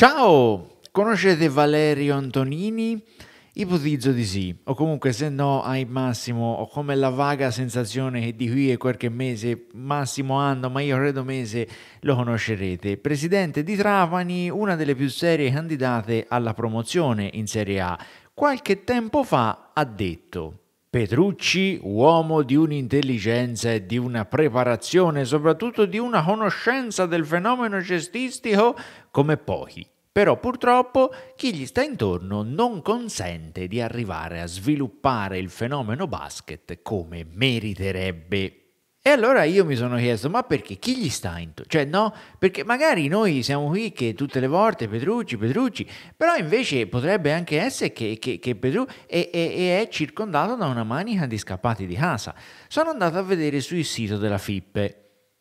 Ciao! Conoscete Valerio Antonini? Ipotizzo di sì, o comunque se no ai massimo ho come la vaga sensazione che di qui a qualche mese, massimo anno, ma io credo mese, lo conoscerete. Presidente di Trapani, una delle più serie candidate alla promozione in Serie A, qualche tempo fa ha detto Petrucci, uomo di un'intelligenza e di una preparazione, soprattutto di una conoscenza del fenomeno cestistico come pochi. Però purtroppo chi gli sta intorno non consente di arrivare a sviluppare il fenomeno basket come meriterebbe. E allora io mi sono chiesto, ma perché? Chi gli sta intorno? Cioè no, perché magari noi siamo qui che tutte le volte Petrucci, Petrucci, però invece potrebbe anche essere che, che, che Petrucci è, è, è, circondato da una manica di scappati di casa. Sono andato a vedere sul sito della FIP,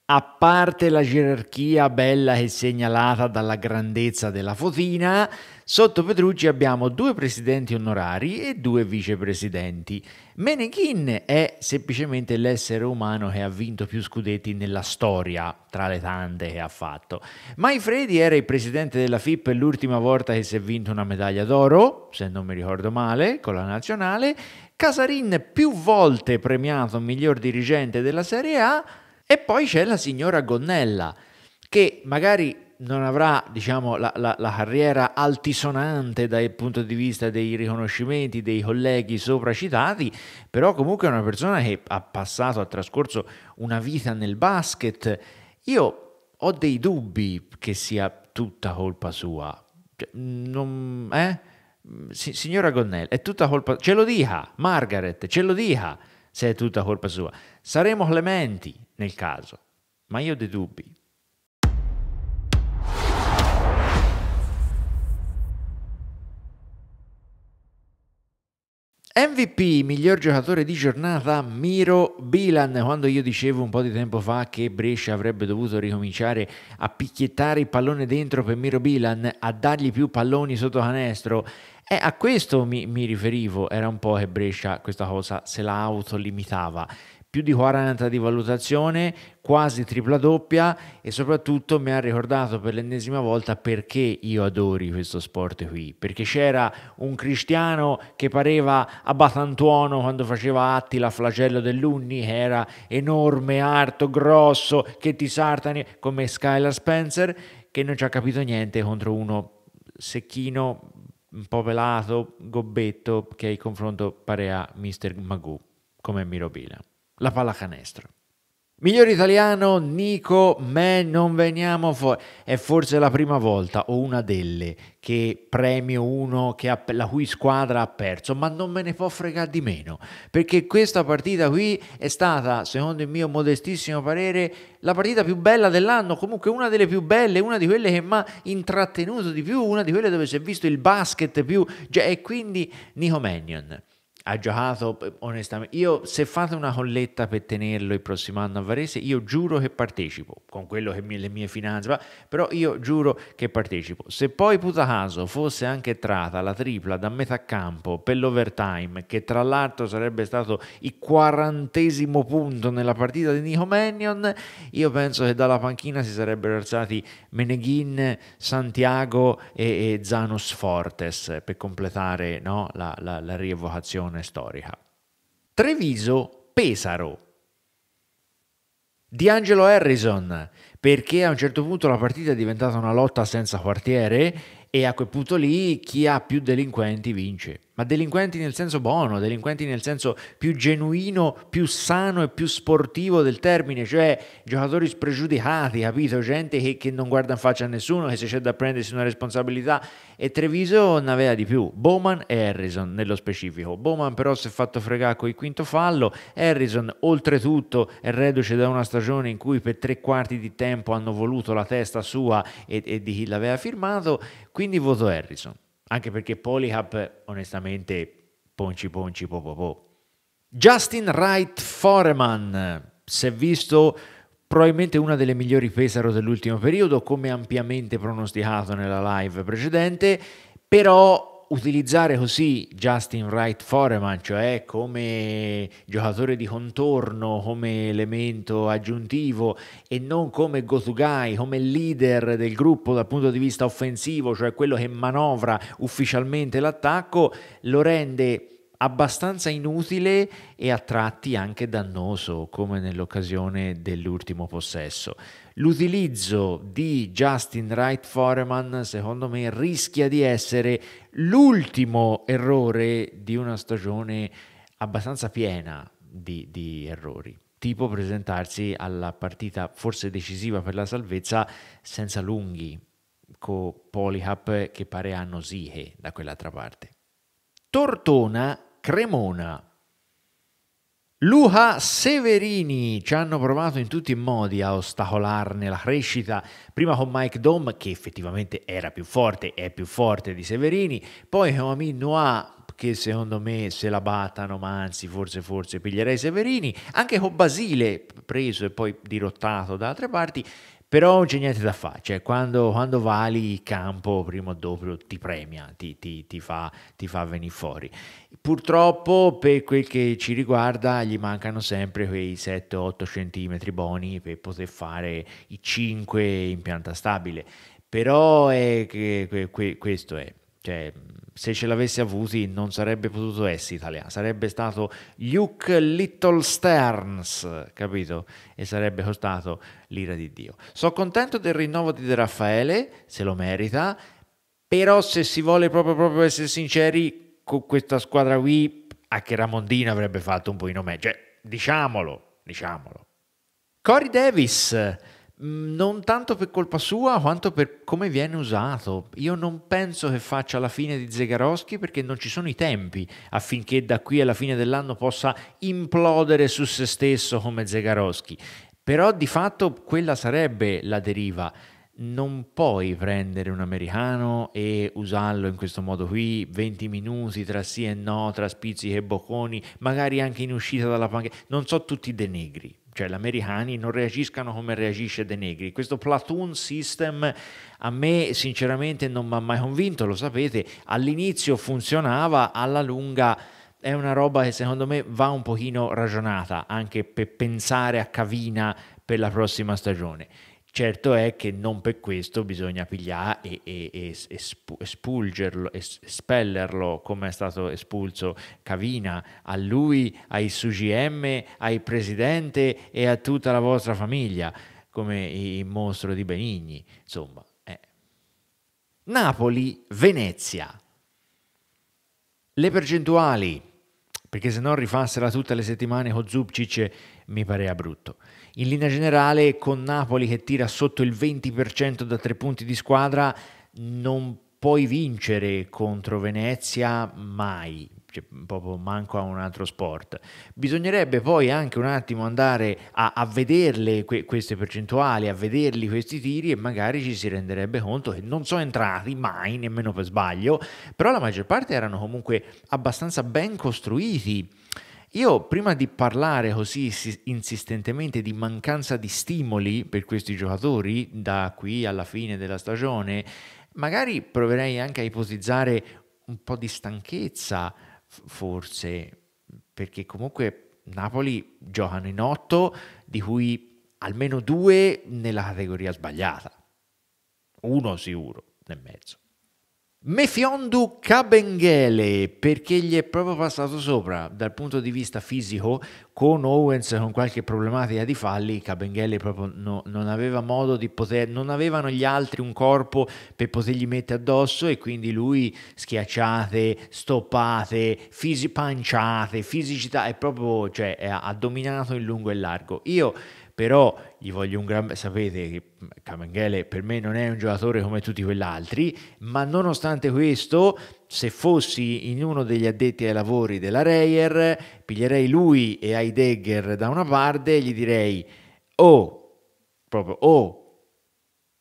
a parte la gerarchia bella che è segnalata dalla grandezza della fotina, Sotto Petrucci abbiamo due presidenti onorari e due vicepresidenti. Meneghin è semplicemente l'essere umano che ha vinto più scudetti nella storia, tra le tante che ha fatto. Maifredi era il presidente della FIP l'ultima volta che si è vinto una medaglia d'oro, se non mi ricordo male, con la nazionale. Casarin più volte premiato miglior dirigente della Serie A e poi c'è la signora Gonnella che magari non avrà diciamo, la, la, la, carriera altisonante dal punto di vista dei riconoscimenti dei colleghi sopra citati, però comunque è una persona che ha passato, ha trascorso una vita nel basket. Io ho dei dubbi che sia tutta colpa sua. Cioè, non, eh? signora Gonnell, è tutta colpa sua. Ce lo dica, Margaret, ce lo dica se è tutta colpa sua. Saremo clementi nel caso, ma io ho dei dubbi. MVP, miglior giocatore di giornata, Miro Bilan. Quando io dicevo un po' di tempo fa che Brescia avrebbe dovuto ricominciare a picchiettare il pallone dentro per Miro Bilan, a dargli più palloni sotto canestro, eh, a questo mi, mi, riferivo, era un po' che Brescia questa cosa se la autolimitava più di 40 di valutazione, quasi tripla doppia e soprattutto mi ha ricordato per l'ennesima volta perché io adori questo sport qui, perché c'era un cristiano che pareva abbatantuono quando faceva atti la flagello dell'Unni, che era enorme, arto, grosso, che ti sartani come Skylar Spencer, che non ci ha capito niente contro uno secchino, un po' pelato, gobbetto, che in confronto pareva Mr. Magoo come Mirobila la pallacanestro. Miglior italiano Nico Me non veniamo fuori. È forse la prima volta o una delle che premio uno che ha, la cui squadra ha perso, ma non me ne può fregare di meno, perché questa partita qui è stata, secondo il mio modestissimo parere, la partita più bella dell'anno, comunque una delle più belle, una di quelle che mi ha intrattenuto di più, una di quelle dove si è visto il basket più, cioè, e quindi Nico Mannion ha giocato onestamente. Io se fate una colletta per tenerlo il prossimo anno a Varese, io giuro che partecipo con quello che mi, le mie finanze, però io giuro che partecipo. Se poi Putacaso fosse anche entrata la tripla da metà campo per l'overtime, che tra l'altro sarebbe stato il quarantesimo punto nella partita di Nico Mannion, io penso che dalla panchina si sarebbero alzati Meneghin, Santiago e, e Zanus Fortes per completare no, la, la, la rievocazione situazione storica. Treviso, Pesaro. Di Angelo Harrison, perché a un certo punto la partita è diventata una lotta senza quartiere e a quel punto lì chi ha più delinquenti vince ma delinquenti nel senso buono, delinquenti nel senso più genuino, più sano e più sportivo del termine, cioè giocatori spregiudicati, capito? Gente che, che non guarda in faccia a nessuno, che se c'è da prendersi una responsabilità. E Treviso ne aveva di più, Bowman e Harrison nello specifico. Bowman però si è fatto fregare con il quinto fallo, Harrison oltretutto è reduce da una stagione in cui per tre quarti di tempo hanno voluto la testa sua e, e di chi l'aveva firmato, quindi voto Harrison. Anche perché Polyhub, onestamente, ponci ponci po po po. Justin Wright Foreman si è visto probabilmente una delle migliori Pesaro dell'ultimo periodo, come ampiamente pronosticato nella live precedente, però utilizzare così Justin Wright Foreman, cioè come giocatore di contorno, come elemento aggiuntivo e non come go-to-guy, come leader del gruppo dal punto di vista offensivo, cioè quello che manovra ufficialmente l'attacco, lo rende abbastanza inutile e a tratti anche dannoso, come nell'occasione dell'ultimo possesso l'utilizzo di Justin Wright Foreman secondo me rischia di essere l'ultimo errore di una stagione abbastanza piena di, di errori tipo presentarsi alla partita forse decisiva per la salvezza senza lunghi, con Polihap che pare hanno Sihe da quell'altra parte. Tortona, Cremona, Luca Severini ci hanno provato in tutti i modi a ostacolarne la crescita, prima con Mike Dom che effettivamente era più forte, è più forte di Severini, poi con Amin Noah che secondo me se la battano, ma anzi forse forse piglierei Severini, anche con Basile preso e poi dirottato da altre parti, però non c'è niente da fare, cioè quando, quando vali campo prima o dopo ti premia, ti, ti, ti, fa, ti fa venire fuori. Purtroppo per quel che ci riguarda gli mancano sempre quei 7-8 cm buoni per poter fare i 5 in pianta stabile, però è che, que, que, questo è, cioè, se ce l'avesse avuti non sarebbe potuto essere italiano, sarebbe stato Luke Little Stearns, capito? E sarebbe costato l'ira di Dio. Sono contento del rinnovo di De Raffaele, se lo merita, però se si vuole proprio, proprio essere sinceri, con questa squadra qui a che Ramondino avrebbe fatto un po' pochino meglio, cioè diciamolo, diciamolo. Cory Davis Mm, non tanto per colpa sua quanto per come viene usato. Io non penso che faccia la fine di Zegarowski perché non ci sono i tempi affinché da qui alla fine dell'anno possa implodere su se stesso come Zegarowski. Però di fatto quella sarebbe la deriva. Non puoi prendere un americano e usarlo in questo modo qui, 20 minuti tra sì e no, tra spizzichi e bocconi, magari anche in uscita dalla panchina. Non so tutti i denigri cioè gli americani, non reagiscano come reagisce De Negri. Questo platoon system a me sinceramente non mi ha mai convinto, lo sapete, all'inizio funzionava, alla lunga è una roba che secondo me va un pochino ragionata anche per pensare a Cavina per la prossima stagione. Certo è che non per questo bisogna pigliare e, e, e, e espulgerlo, espellerlo come è stato espulso Cavina, a lui, ai SUGM, ai presidente e a tutta la vostra famiglia, come il mostro di Benigni, insomma. Eh. Napoli, Venezia. Le percentuali, perché se no rifassela tutte le settimane con Zubcic mi pareva brutto. In linea generale, con Napoli che tira sotto il 20% da tre punti di squadra, non puoi vincere contro Venezia mai, cioè, proprio manco a un altro sport. Bisognerebbe poi anche un attimo andare a, a vederle que- queste percentuali, a vederli questi tiri e magari ci si renderebbe conto che non sono entrati mai, nemmeno per sbaglio, però la maggior parte erano comunque abbastanza ben costruiti io prima di parlare così insistentemente di mancanza di stimoli per questi giocatori da qui alla fine della stagione, magari proverei anche a ipotizzare un po' di stanchezza, forse, perché comunque Napoli giocano in otto, di cui almeno due nella categoria sbagliata, uno sicuro nel mezzo. Mefiondu Cabenghele, perché gli è proprio passato sopra dal punto di vista fisico con Owens con qualche problematica di falli Cabenghele proprio no, non aveva modo di poter non avevano gli altri un corpo per potergli mettere addosso e quindi lui schiacciate stoppate fisi, panciate fisicità è proprio cioè è, ha dominato in lungo e largo io però gli voglio un gran... sapete che Kamenghele per me non è un giocatore come tutti quell'altri, ma nonostante questo, se fossi in uno degli addetti ai lavori della Reyer, piglierei lui e Heidegger da una parte e gli direi, oh, proprio, oh,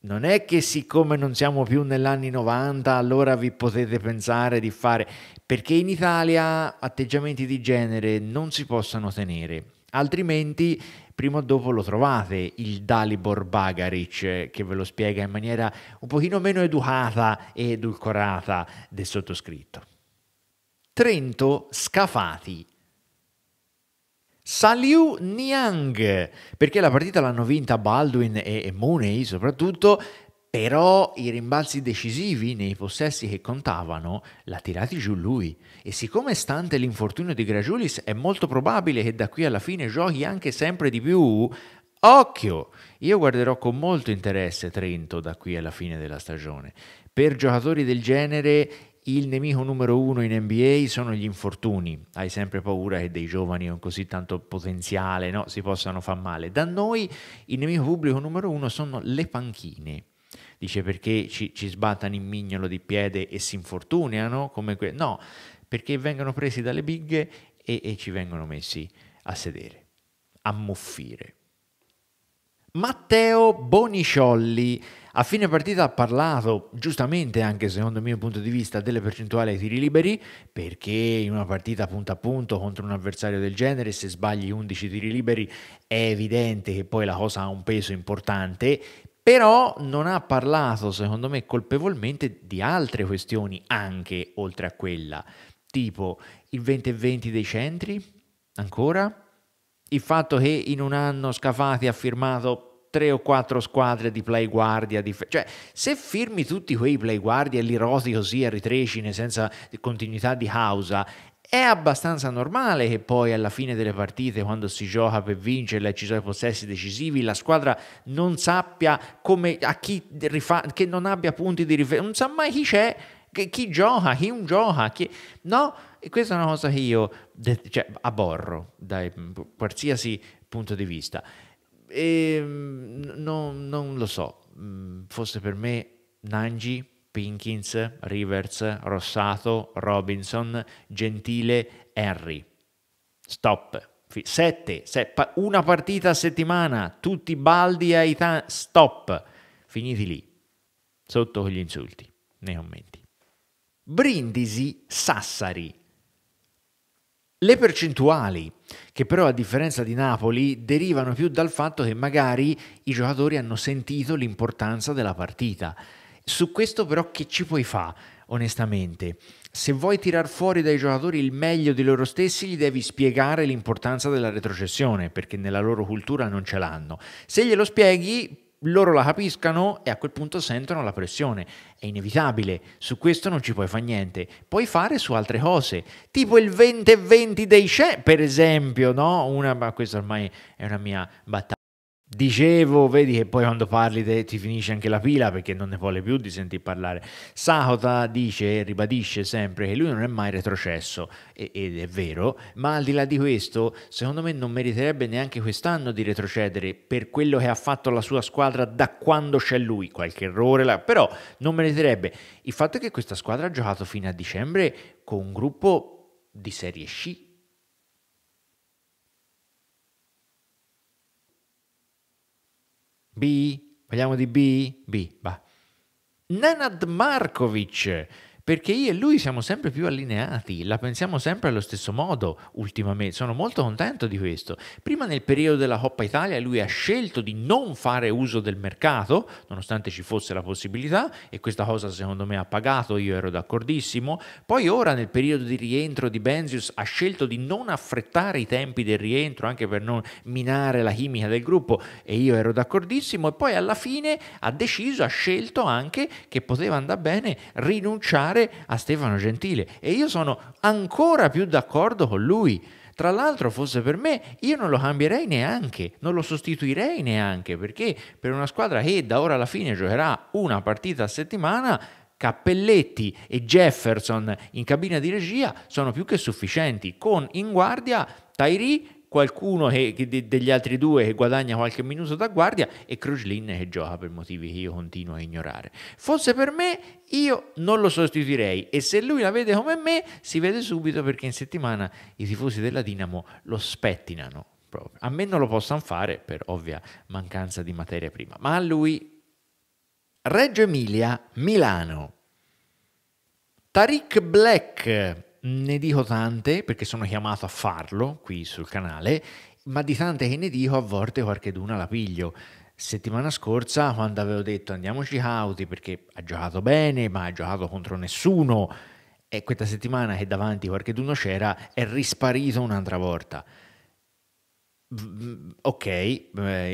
non è che siccome non siamo più negli anni 90 allora vi potete pensare di fare, perché in Italia atteggiamenti di genere non si possono tenere Altrimenti prima o dopo lo trovate il Dalibor Bagaric che ve lo spiega in maniera un pochino meno educata e edulcorata del sottoscritto. Trento Scafati Saliu Niang, perché la partita l'hanno vinta Baldwin e, e Mooney soprattutto, però i rimbalzi decisivi nei possessi che contavano l'ha tirati giù lui e siccome stante l'infortunio di Gragiulis è molto probabile che da qui alla fine giochi anche sempre di più, occhio! Io guarderò con molto interesse Trento da qui alla fine della stagione. Per giocatori del genere il nemico numero uno in NBA sono gli infortuni. Hai sempre paura che dei giovani con così tanto potenziale no, si possano far male. Da noi il nemico pubblico numero uno sono le panchine dice perché ci, ci sbattano in mignolo di piede e si infortunano, que- no, perché vengono presi dalle bighe e, e ci vengono messi a sedere, a muffire. Matteo Boniciolli a fine partita ha parlato, giustamente anche secondo il mio punto di vista, delle percentuali ai tiri liberi, perché in una partita punto a punto contro un avversario del genere, se sbagli 11 tiri liberi è evidente che poi la cosa ha un peso importante, però non ha parlato, secondo me, colpevolmente di altre questioni anche oltre a quella, tipo il 2020 dei centri, ancora, il fatto che in un anno Scafati ha firmato tre o quattro squadre di playguardia, di... cioè se firmi tutti quei playguardia e li roti così a ritrecine senza continuità di causa, è abbastanza normale che poi alla fine delle partite, quando si gioca per vincere e ci sono i possessi decisivi, la squadra non sappia come a chi rifa, che non abbia punti di riferimento, non sa mai chi c'è, chi gioca, chi non gioca, chi... no? E questa è una cosa che io cioè, aborro da qualsiasi punto di vista. E, ehm, no, non lo so, forse per me Nanji Pinkins, Rivers, Rossato, Robinson, Gentile, Henry. Stop. 7, una partita a settimana, tutti baldi ai tan- stop. Finiti lì. Sotto con gli insulti, nei commenti. Brindisi, Sassari. Le percentuali, che però a differenza di Napoli derivano più dal fatto che magari i giocatori hanno sentito l'importanza della partita. Su questo però che ci puoi fare, onestamente? Se vuoi tirar fuori dai giocatori il meglio di loro stessi, gli devi spiegare l'importanza della retrocessione, perché nella loro cultura non ce l'hanno. Se glielo spieghi, loro la capiscano e a quel punto sentono la pressione. È inevitabile, su questo non ci puoi fare niente. Puoi fare su altre cose, tipo il 20-20 dei CE, per esempio, no? Una, ma questa ormai è una mia battaglia Dicevo, vedi che poi quando parli te, ti finisce anche la pila perché non ne vuole più di sentir parlare. Sakota dice e ribadisce sempre che lui non è mai retrocesso, ed è vero, ma al di là di questo, secondo me non meriterebbe neanche quest'anno di retrocedere per quello che ha fatto la sua squadra da quando c'è lui, qualche errore, però non meriterebbe. Il fatto è che questa squadra ha giocato fino a dicembre con un gruppo di serie C B? Parliamo di B? B, va. Nenad Markovic perché io e lui siamo sempre più allineati, la pensiamo sempre allo stesso modo ultimamente, sono molto contento di questo. Prima nel periodo della Coppa Italia lui ha scelto di non fare uso del mercato, nonostante ci fosse la possibilità, e questa cosa secondo me ha pagato, io ero d'accordissimo. Poi ora nel periodo di rientro di Benzius ha scelto di non affrettare i tempi del rientro, anche per non minare la chimica del gruppo, e io ero d'accordissimo, e poi alla fine ha deciso, ha scelto anche che poteva andare bene rinunciare pensare a Stefano Gentile e io sono ancora più d'accordo con lui. Tra l'altro, fosse per me, io non lo cambierei neanche, non lo sostituirei neanche, perché per una squadra che da ora alla fine giocherà una partita a settimana, Cappelletti e Jefferson in cabina di regia sono più che sufficienti, con in guardia Tyree qualcuno che, che degli altri due che guadagna qualche minuto da guardia e Crujlin che gioca per motivi che io continuo a ignorare. Forse per me io non lo sostituirei e se lui la vede come me si vede subito perché in settimana i tifosi della Dinamo lo spettinano proprio. A me non lo possono fare per ovvia mancanza di materia prima, ma a lui Reggio Emilia, Milano. Tariq Black ne dico tante perché sono chiamato a farlo qui sul canale, ma di tante che ne dico a volte qualche d'una la piglio. Settimana scorsa quando avevo detto andiamoci cauti perché ha giocato bene ma ha giocato contro nessuno e questa settimana che davanti qualche d'uno c'era è risparito un'altra volta. Ok,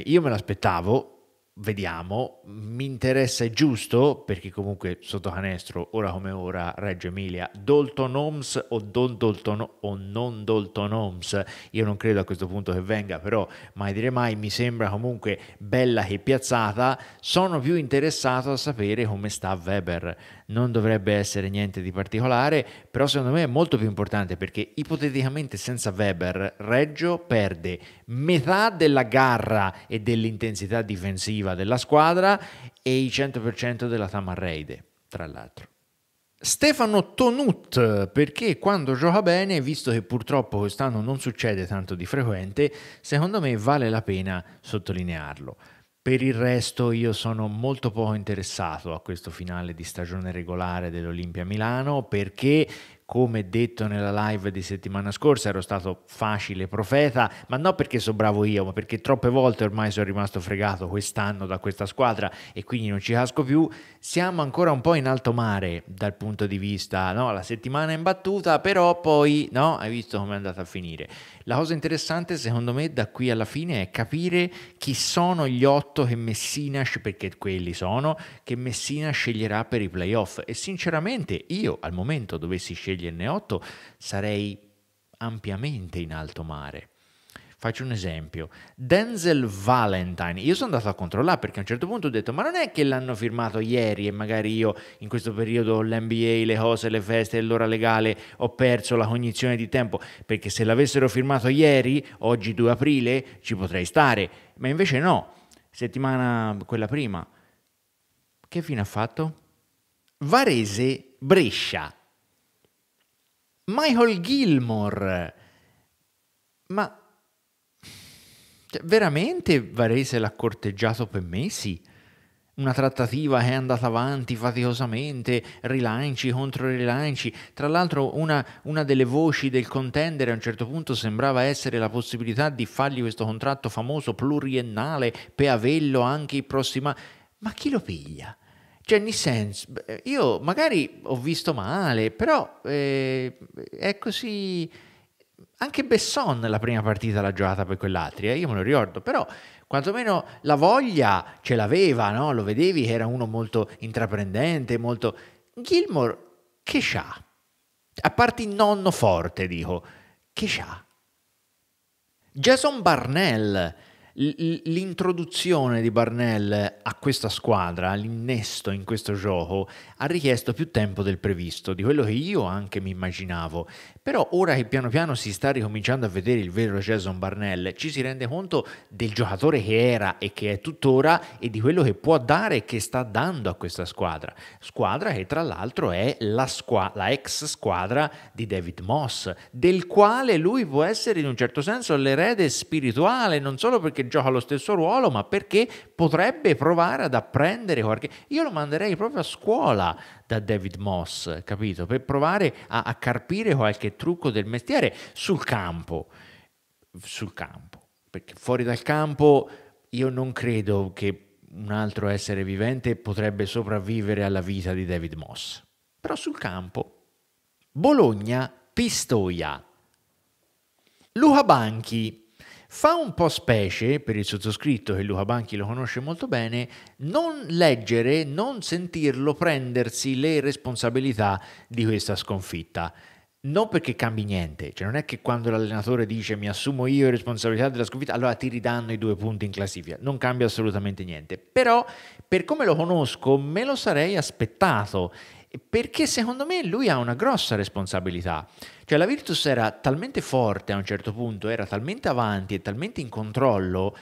io me l'aspettavo, vediamo, mi interessa è giusto, perché comunque sotto canestro, ora come ora, Reggio Emilia, Dalton Holmes o, Don Dalton, o non Dalton Holmes, io non credo a questo punto che venga, però mai dire mai, mi sembra comunque bella che piazzata, sono più interessato a sapere come sta Weber non dovrebbe essere niente di particolare, però secondo me è molto più importante perché ipoteticamente senza Weber Reggio perde metà della garra e dell'intensità difensiva della squadra e il 100% della Tamarreide, tra l'altro. Stefano Tonut, perché quando gioca bene, visto che purtroppo quest'anno non succede tanto di frequente, secondo me vale la pena sottolinearlo. Per il resto io sono molto poco interessato a questo finale di stagione regolare dell'Olimpia Milano perché come detto nella live di settimana scorsa ero stato facile profeta, ma non perché so bravo io, ma perché troppe volte ormai sono rimasto fregato quest'anno da questa squadra e quindi non ci casco più siamo ancora un po' in alto mare dal punto di vista, no? la settimana è imbattuta, però poi no? hai visto come è andata a finire. La cosa interessante secondo me da qui alla fine è capire chi sono gli otto che Messina, perché quelli sono, che Messina sceglierà per i playoff e sinceramente io al momento dovessi sceglierne otto sarei ampiamente in alto mare Faccio un esempio, Denzel Valentine, io sono andato a controllare perché a un certo punto ho detto ma non è che l'hanno firmato ieri e magari io in questo periodo l'NBA, le cose, le feste, l'ora legale ho perso la cognizione di tempo perché se l'avessero firmato ieri, oggi 2 aprile, ci potrei stare, ma invece no, settimana quella prima. Che fine ha fatto? Varese Brescia. Michael Gilmore. Ma cioè, veramente Varese l'ha corteggiato per mesi? Una trattativa è andata avanti faticosamente, rilanci contro rilanci. Tra l'altro una, una delle voci del contendere a un certo punto sembrava essere la possibilità di fargli questo contratto famoso pluriennale per averlo anche il prossimo... Ma chi lo piglia? Cioè, nel senso, io magari ho visto male, però eh, è così anche Besson la prima partita l'ha giocata per quell'altri, eh? io me lo ricordo, però quantomeno la voglia ce l'aveva, no? lo vedevi che era uno molto intraprendente, molto... Gilmore che c'ha? A parte il nonno forte, dico, che c'ha? Jason Barnell L'introduzione di Barnell a questa squadra, l'innesto in questo gioco, ha richiesto più tempo del previsto, di quello che io anche mi immaginavo. Però ora che piano piano si sta ricominciando a vedere il vero Jason Barnell, ci si rende conto del giocatore che era e che è tuttora e di quello che può dare e che sta dando a questa squadra. Squadra che tra l'altro è la, squa- la ex squadra di David Moss, del quale lui può essere in un certo senso l'erede spirituale, non solo perché gioca lo stesso ruolo, ma perché potrebbe provare ad apprendere qualche... Io lo manderei proprio a scuola da David Moss, capito? Per provare a, a carpire qualche trucco del mestiere sul campo. Sul campo. Perché fuori dal campo io non credo che un altro essere vivente potrebbe sopravvivere alla vita di David Moss. Però sul campo. Bologna, Pistoia. Luca Banchi Fa un po' specie, per il sottoscritto che Luca Banchi lo conosce molto bene, non leggere, non sentirlo prendersi le responsabilità di questa sconfitta. Non perché cambi niente, cioè non è che quando l'allenatore dice mi assumo io le responsabilità della sconfitta, allora ti ridanno i due punti in classifica, non cambia assolutamente niente. Però per come lo conosco me lo sarei aspettato perché secondo me lui ha una grossa responsabilità. Cioè la Virtus era talmente forte a un certo punto, era talmente avanti e talmente in controllo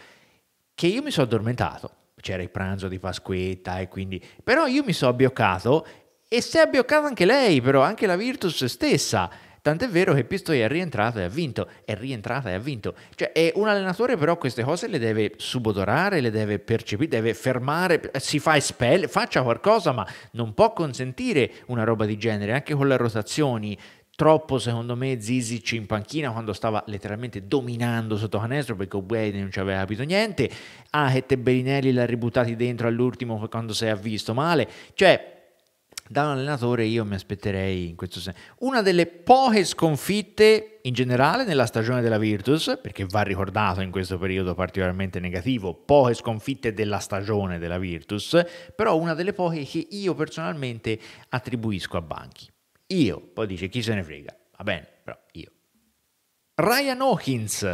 che io mi sono addormentato. C'era il pranzo di Pasquetta e quindi... Però io mi sono abbioccato e si è abbioccata anche lei, però anche la Virtus stessa. Tant'è vero che Pistoia è rientrata e ha vinto, è rientrata e ha vinto. Cioè è un allenatore però queste cose le deve subodorare, le deve percepire, deve fermare, si fa espellere, faccia qualcosa, ma non può consentire una roba di genere, anche con le rotazioni troppo secondo me Zizic in panchina quando stava letteralmente dominando sotto canestro perché Obway non ci aveva capito niente ah, e Bellinelli l'ha ributtati dentro all'ultimo quando si è visto male cioè da un allenatore io mi aspetterei in questo senso. Una delle poche sconfitte in generale nella stagione della Virtus, perché va ricordato in questo periodo particolarmente negativo, poche sconfitte della stagione della Virtus, però una delle poche che io personalmente attribuisco a Banchi. Io, poi dice chi se ne frega, va bene, però io. Ryan Hawkins,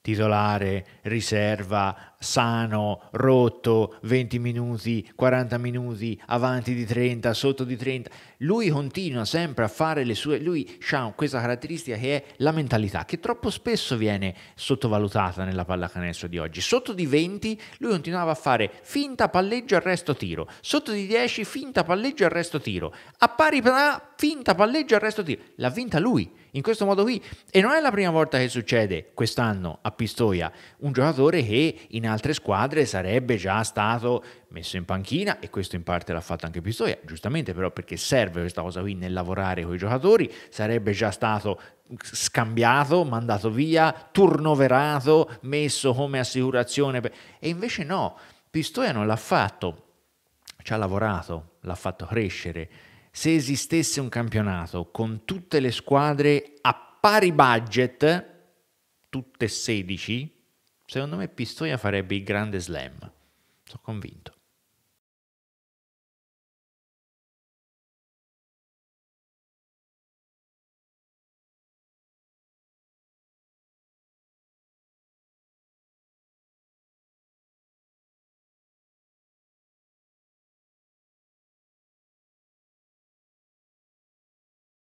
titolare riserva, sano, rotto, 20 minuti, 40 minuti, avanti di 30, sotto di 30. Lui continua sempre a fare le sue, lui ha questa caratteristica che è la mentalità, che troppo spesso viene sottovalutata nella pallacanestro di oggi. Sotto di 20 lui continuava a fare finta palleggio, arresto, tiro. Sotto di 10 finta palleggio, arresto, tiro. A pari pra, finta palleggio, arresto, tiro. L'ha vinta lui in questo modo qui. E non è la prima volta che succede quest'anno a Pistoia. Un giocatore che in altre squadre sarebbe già stato messo in panchina e questo in parte l'ha fatto anche Pistoia, giustamente però perché serve questa cosa qui nel lavorare con i giocatori, sarebbe già stato scambiato, mandato via, turnoverato, messo come assicurazione e invece no, Pistoia non l'ha fatto, ci ha lavorato, l'ha fatto crescere. Se esistesse un campionato con tutte le squadre a pari budget, tutte 16, Secondo me Pistoia farebbe il grande slam, sono convinto.